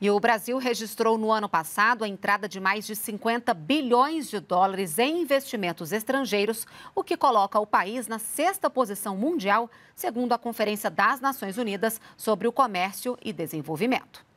E o Brasil registrou no ano passado a entrada de mais de 50 bilhões de dólares em investimentos estrangeiros, o que coloca o país na sexta posição mundial, segundo a Conferência das Nações Unidas sobre o Comércio e Desenvolvimento.